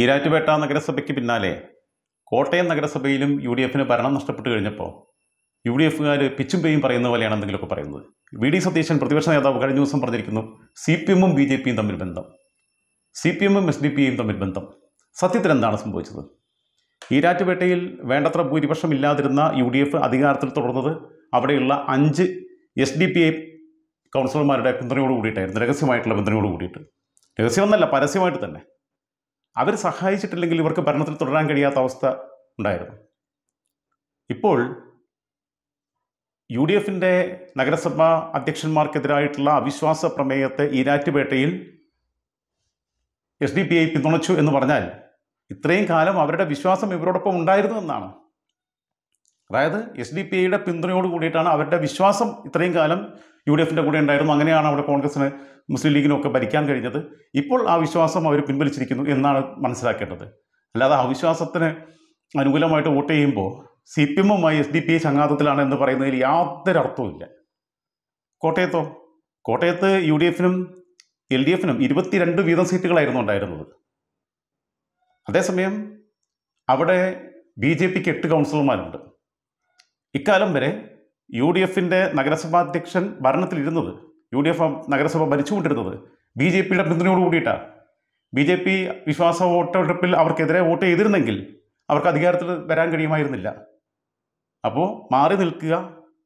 ഈരാറ്റുപേട്ട നഗരസഭയ്ക്ക് പിന്നാലെ Kottayam നഗരസഭയിലും U D എഫിന് ഭരണം നഷ്ടപ്പെട്ടു കഴിഞ്ഞപ്പോൾ യു ഡി എഫുകാർ പിച്ചും പേയും പറയുന്ന പോലെയാണ് എന്തെങ്കിലുമൊക്കെ പറയുന്നത് വി ഡി സതീശൻ പ്രതിപക്ഷ നേതാവ് കഴിഞ്ഞ ദിവസം പറഞ്ഞിരിക്കുന്നു സി പി എമ്മും ബി ജെ പിയും തമ്മിൽ ബന്ധം സി പി എമ്മും എസ് ഡി പിയും തമ്മിൽ ബന്ധം സത്യത്തിൽ എന്താണ് സംഭവിച്ചത് ഈരാറ്റുപേട്ടയിൽ വേണ്ടത്ര ഭൂരിപക്ഷം ഇല്ലാതിരുന്ന യു ഡി എഫ് അധികാരത്തിൽ തുടർന്നത് അവിടെയുള്ള അഞ്ച് എസ് ഡി പി ഐ കൗൺസിലർമാരുടെ പിന്തുണയോട് കൂടിയിട്ടായിരുന്നു രഹസ്യമായിട്ടുള്ള പിന്തുണയോട് കൂടിയിട്ട് രഹസ്യമൊന്നല്ല പരസ്യമായിട്ട് തന്നെ അവർ സഹായിച്ചിട്ടില്ലെങ്കിൽ ഇവർക്ക് ഭരണത്തിൽ തുടരാൻ കഴിയാത്ത അവസ്ഥ ഉണ്ടായിരുന്നു ഇപ്പോൾ യു ഡി എഫിൻ്റെ നഗരസഭാ അധ്യക്ഷന്മാർക്കെതിരായിട്ടുള്ള അവിശ്വാസ പ്രമേയത്തെ ഈരാറ്റുപേട്ടയിൽ എസ് ഡി പി ഐ പിന്തുണച്ചു എന്ന് പറഞ്ഞാൽ ഇത്രയും കാലം അവരുടെ വിശ്വാസം ഇവരോടൊപ്പം ഉണ്ടായിരുന്നു എന്നാണ് അതായത് എസ് ഡി പി ഐയുടെ പിന്തുണയോട് കൂടിയിട്ടാണ് അവരുടെ വിശ്വാസം ഇത്രയും കാലം യു ഡി എഫിൻ്റെ കൂടെ ഉണ്ടായിരുന്നു അങ്ങനെയാണ് അവിടെ കോൺഗ്രസിന് മുസ്ലിം ലീഗിനൊക്കെ ഭരിക്കാൻ കഴിഞ്ഞത് ഇപ്പോൾ ആ വിശ്വാസം അവർ പിൻവലിച്ചിരിക്കുന്നു എന്നാണ് മനസ്സിലാക്കേണ്ടത് അല്ലാതെ അവിശ്വാസത്തിന് അനുകൂലമായിട്ട് വോട്ട് ചെയ്യുമ്പോൾ സി പി എമ്മുമായി എസ് ഡി പി ഐ ചങ്ങാത്തത്തിലാണ് എന്ന് പറയുന്നതിൽ യാതൊരു അർത്ഥവുമില്ല കോട്ടയത്തോ കോട്ടയത്ത് യു ഡി എഫിനും എൽ ഡി എഫിനും ഇരുപത്തിരണ്ട് വീതം സീറ്റുകളായിരുന്നു ഉണ്ടായിരുന്നത് അതേസമയം അവിടെ ബി ജെ പിക്ക് എട്ട് കൗൺസിലർമാരുണ്ട് ഇക്കാലം വരെ യു ഡി എഫിൻ്റെ നഗരസഭാധ്യക്ഷൻ ഭരണത്തിലിരുന്നത് യു ഡി എഫ് നഗരസഭ ഭരിച്ചുകൊണ്ടിരുന്നത് ബി ജെ പിയുടെ പിന്തുണയോട് കൂടിയിട്ടാണ് ബി ജെ പി വിശ്വാസ വോട്ടെടുപ്പിൽ അവർക്കെതിരെ വോട്ട് ചെയ്തിരുന്നെങ്കിൽ അവർക്ക് അധികാരത്തിൽ വരാൻ കഴിയുമായിരുന്നില്ല അപ്പോൾ മാറി നിൽക്കുക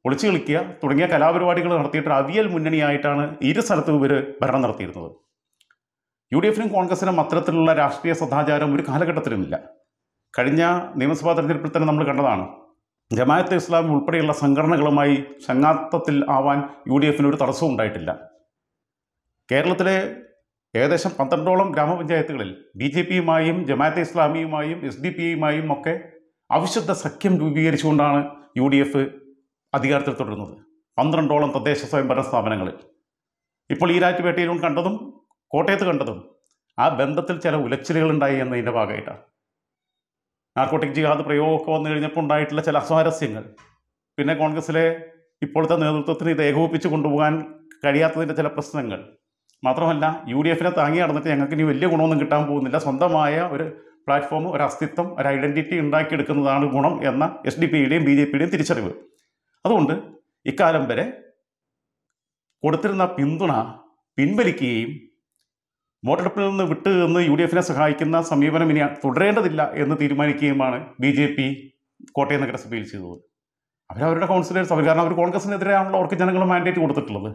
ഒളിച്ചു കളിക്കുക തുടങ്ങിയ കലാപരിപാടികൾ നടത്തിയിട്ട് അവിയൽ മുന്നണിയായിട്ടാണ് ഇരു സ്ഥലത്തും ഇവർ ഭരണം നടത്തിയിരുന്നത് യു ഡി എഫിനും കോൺഗ്രസിനും അത്തരത്തിലുള്ള രാഷ്ട്രീയ സദാചാരം ഒരു കാലഘട്ടത്തിലുമില്ല കഴിഞ്ഞ നിയമസഭാ തെരഞ്ഞെടുപ്പിൽ തന്നെ നമ്മൾ കണ്ടതാണ് ജമാഅത്തെ ഇസ്ലാമി ഉൾപ്പെടെയുള്ള സംഘടനകളുമായി സംഘാത്തത്തിൽ ആവാൻ യു ഡി എഫിന് ഒരു തടസ്സവും ഉണ്ടായിട്ടില്ല കേരളത്തിലെ ഏകദേശം പന്ത്രണ്ടോളം ഗ്രാമപഞ്ചായത്തുകളിൽ ബി ജെ പിയുമായും ജമാഅത്തെ ഇസ്ലാമിയുമായും എസ് ഡി പിയുമായും ഒക്കെ അവിശുദ്ധ സഖ്യം രൂപീകരിച്ചുകൊണ്ടാണ് യു ഡി എഫ് അധികാരത്തിൽ തുടരുന്നത് പന്ത്രണ്ടോളം തദ്ദേശ സ്വയംഭരണ സ്ഥാപനങ്ങളിൽ ഇപ്പോൾ ഈ രാറ്റുപേട്ടയിലും കണ്ടതും കോട്ടയത്ത് കണ്ടതും ആ ബന്ധത്തിൽ ചില ഉലച്ചിലുകളുണ്ടായി എന്നതിൻ്റെ ഭാഗമായിട്ടാണ് നാർക്കോട്ടിക് ജിഹാദ് പ്രയോഗമൊക്കെ വന്നു കഴിഞ്ഞപ്പോൾ ഉണ്ടായിട്ടുള്ള ചില അസ്വാരസ്യങ്ങൾ പിന്നെ കോൺഗ്രസ്സിലെ ഇപ്പോഴത്തെ നേതൃത്വത്തിന് ഇത് ഏകോപിപ്പിച്ച് കൊണ്ടുപോകാൻ കഴിയാത്തതിൻ്റെ ചില പ്രശ്നങ്ങൾ മാത്രമല്ല യു ഡി എഫിനെ താങ്ങി നടന്നിട്ട് ഞങ്ങൾക്ക് ഇനി വലിയ ഗുണമൊന്നും കിട്ടാൻ പോകുന്നില്ല സ്വന്തമായ ഒരു പ്ലാറ്റ്ഫോം ഒരു അസ്തിത്വം ഒരു ഐഡൻറ്റിറ്റി ഉണ്ടാക്കിയെടുക്കുന്നതാണ് ഗുണം എന്ന എസ് ഡി യുടെയും ബി ജെ പിയുടെയും തിരിച്ചറിവ് അതുകൊണ്ട് ഇക്കാലം വരെ കൊടുത്തിരുന്ന പിന്തുണ പിൻവലിക്കുകയും വോട്ടെടുപ്പിൽ നിന്ന് വിട്ടു എന്ന് യു ഡി എഫിനെ സഹായിക്കുന്ന സമീപനം ഇനി തുടരേണ്ടതില്ല എന്ന് തീരുമാനിക്കുകയുമാണ് ബി ജെ പി കോട്ടയം നഗരസഭയിൽ ചെയ്തത് അവരവരുടെ കൗൺസിലേഴ്സ് അവർ കാരണം അവർ കോൺഗ്രസിനെതിരെയാണല്ലോ അവർക്ക് ജനങ്ങൾ മാൻഡേറ്റ് കൊടുത്തിട്ടുള്ളത്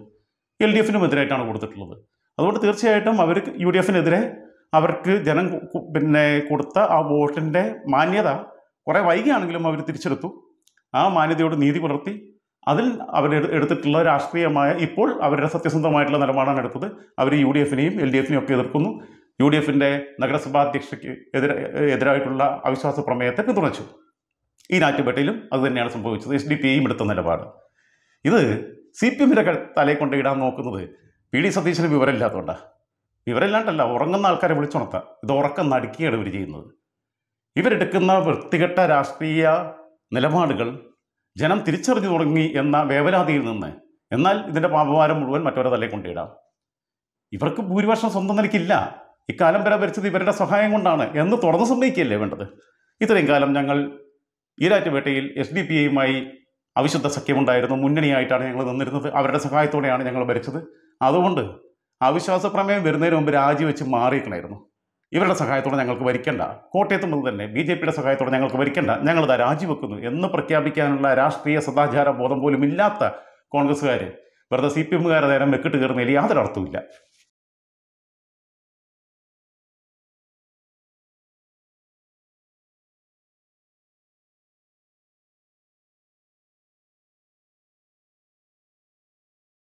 എൽ ഡി എഫിനും എതിരായിട്ടാണ് കൊടുത്തിട്ടുള്ളത് അതുകൊണ്ട് തീർച്ചയായിട്ടും അവർ യു ഡി എഫിനെതിരെ അവർക്ക് ജനം പിന്നെ കൊടുത്ത ആ വോട്ടിൻ്റെ മാന്യത കുറേ വൈകിയാണെങ്കിലും അവർ തിരിച്ചെടുത്തു ആ മാന്യതയോട് നീതി പുലർത്തി അതിൽ അവർ എടുത്തിട്ടുള്ള രാഷ്ട്രീയമായ ഇപ്പോൾ അവരുടെ സത്യസന്ധമായിട്ടുള്ള നിലപാടാണ് എടുത്തത് അവർ യു ഡി എഫിനെയും എൽ ഡി എഫിനെയും ഒക്കെ എതിർക്കുന്നു യു ഡി എഫിൻ്റെ നഗരസഭാ അധ്യക്ഷയ്ക്ക് എതിരെ എതിരായിട്ടുള്ള അവിശ്വാസ പ്രമേയത്തെ പിന്തുണച്ചു ഈ നാറ്റുപേട്ടയിലും അത് തന്നെയാണ് സംഭവിച്ചത് എസ് ഡി പി ഐയും എടുത്ത നിലപാട് ഇത് സി പി എമ്മിൻ്റെ തലയിൽ കൊണ്ട് ഇടാൻ നോക്കുന്നത് പി ഡി സതീശന് വിവരമില്ലാത്തതുകൊണ്ടാണ് വിവരമില്ലാണ്ടല്ല ഉറങ്ങുന്ന ആൾക്കാരെ വിളിച്ചുണർത്താം ഇത് ഉറക്കം നടുക്കിയാണ് ഇവർ ചെയ്യുന്നത് ഇവരെടുക്കുന്ന വൃത്തികെട്ട രാഷ്ട്രീയ നിലപാടുകൾ ജനം തിരിച്ചറിഞ്ഞു തുടങ്ങി എന്ന വേവലാതിയിൽ നിന്ന് എന്നാൽ ഇതിൻ്റെ പാപഭാരം മുഴുവൻ മറ്റവരെ തലേ കൊണ്ടിടാം ഇവർക്ക് ഭൂരിപക്ഷം സ്വന്തം നിലയ്ക്കില്ല ഇക്കാലം വരെ ഭരിച്ചത് ഇവരുടെ സഹായം കൊണ്ടാണ് എന്ന് തുറന്ന് സമ്മതിക്കുകയല്ലേ വേണ്ടത് ഇത്രയും കാലം ഞങ്ങൾ ഈരാറ്റുപേട്ടയിൽ എസ് ഡി പി എയുമായി അവിശുദ്ധ സഖ്യമുണ്ടായിരുന്നു മുന്നണിയായിട്ടാണ് ഞങ്ങൾ നിന്നിരുന്നത് അവരുടെ സഹായത്തോടെയാണ് ഞങ്ങൾ ഭരിച്ചത് അതുകൊണ്ട് അവിശ്വാസ പ്രമേയം വരുന്നതിന് മുമ്പ് രാജിവെച്ച് മാറിയിട്ടുണ്ടായിരുന്നു ഇവരുടെ സഹായത്തോടെ ഞങ്ങൾക്ക് ഭരിക്കേണ്ട കോട്ടയത്ത് മുതൽ തന്നെ ബി ജെ പിയുടെ സഹായത്തോടെ ഞങ്ങൾക്ക് ഭരിക്കേണ്ട ഞങ്ങളിതാ രാജിവെക്കുന്നു എന്ന് പ്രഖ്യാപിക്കാനുള്ള രാഷ്ട്രീയ സദാചാര ബോധം പോലും ഇല്ലാത്ത കോൺഗ്രസ്സുകാർ വെറുതെ സി പി എമ്മുകാരെ നേരം വെക്കിട്ട് കയറുന്നതിൽ യാതൊരു അർത്ഥവുമില്ല